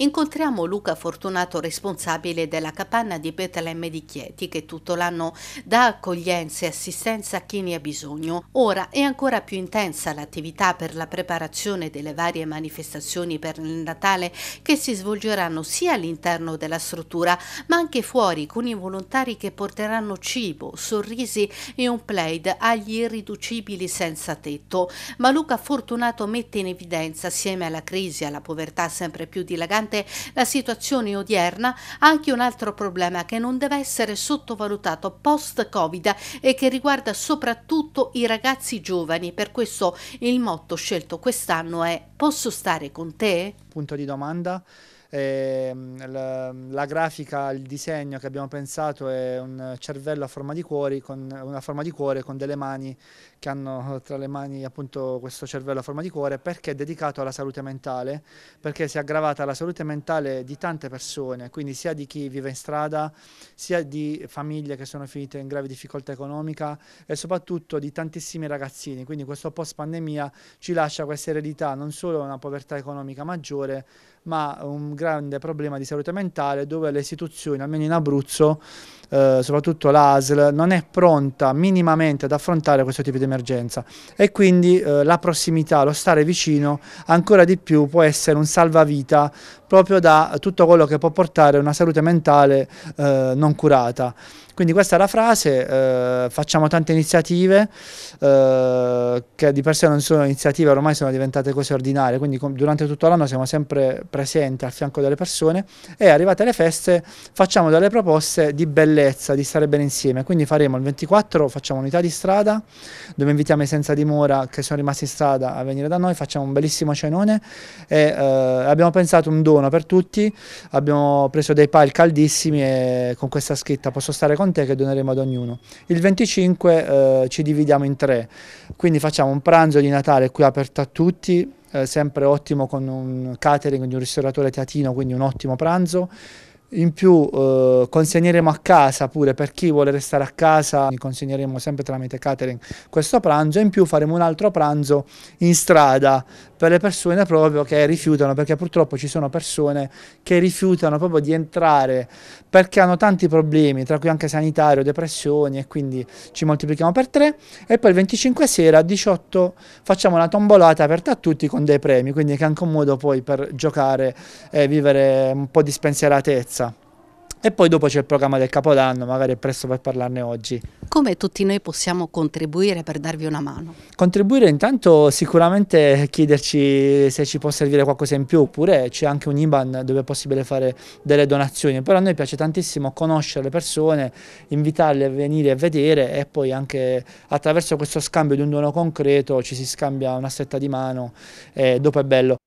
Incontriamo Luca Fortunato, responsabile della capanna di Betlemme di Chieti, che tutto l'anno dà accoglienza e assistenza a chi ne ha bisogno. Ora è ancora più intensa l'attività per la preparazione delle varie manifestazioni per il Natale che si svolgeranno sia all'interno della struttura ma anche fuori con i volontari che porteranno cibo, sorrisi e un plaid agli irriducibili senza tetto. Ma Luca Fortunato mette in evidenza, assieme alla crisi e alla povertà sempre più dilagante, nonostante la situazione odierna, anche un altro problema che non deve essere sottovalutato post-Covid e che riguarda soprattutto i ragazzi giovani. Per questo il motto scelto quest'anno è Posso stare con te? Punto di domanda. Ehm, la, la, grafica, il disegno che abbiamo pensato è un cervello a forma di cuore con, una forma di cuore con delle mani che hanno tra le mani appunto questo cervello a forma di cuore perché è dedicato alla salute mentale, perché si è aggravata la salute mentale di tante persone, quindi sia di chi vive in strada, sia di famiglie che sono finite in grave difficoltà economica e soprattutto di tantissimi ragazzini, quindi questo post pandemia ci lascia questa eredità non solo una povertà economica maggiore, ma un grande problema di salute mentale dove le istituzioni, almeno in Abruzzo, eh, soprattutto l'ASL, non è pronta minimamente ad affrontare questo tipo di emergenza e quindi eh, la prossimità, lo stare vicino ancora di più può essere un salvavita proprio da tutto quello che può portare a una salute mentale eh, non curata. Quindi questa è la frase, eh, facciamo tante iniziative eh, che di per sé non sono iniziative, ormai sono diventate cose ordinarie, quindi com- durante tutto l'anno siamo sempre presenti al fianco delle persone e arrivate alle feste facciamo delle proposte di bellezza, di stare bene insieme. Quindi faremo il 24, facciamo unità di strada dove invitiamo i senza dimora che sono rimasti in strada a venire da noi, facciamo un bellissimo cenone e eh, abbiamo pensato un dono per tutti, abbiamo preso dei pile caldissimi e con questa scritta posso stare con quant'è che doneremo ad ognuno? Il 25 eh, ci dividiamo in tre, quindi facciamo un pranzo di Natale qui aperto a tutti, eh, sempre ottimo con un catering di un ristoratore teatino, quindi un ottimo pranzo. In più eh, consegneremo a casa pure per chi vuole restare a casa, consegneremo sempre tramite catering questo pranzo e in più faremo un altro pranzo in strada per le persone proprio che rifiutano, perché purtroppo ci sono persone che rifiutano proprio di entrare perché hanno tanti problemi, tra cui anche sanitario, depressioni e quindi ci moltiplichiamo per tre. e poi il 25 sera 18 facciamo una tombolata aperta a tutti con dei premi, quindi che è anche un modo poi per giocare e vivere un po' di spensieratezza. E poi dopo c'è il programma del Capodanno, magari è presto per parlarne oggi. Come tutti noi possiamo contribuire per darvi una mano? Contribuire intanto sicuramente chiederci se ci può servire qualcosa in più, oppure c'è anche un IBAN dove è possibile fare delle donazioni, però a noi piace tantissimo conoscere le persone, invitarle a venire a vedere e poi anche attraverso questo scambio di un dono concreto ci si scambia una stretta di mano e dopo è bello.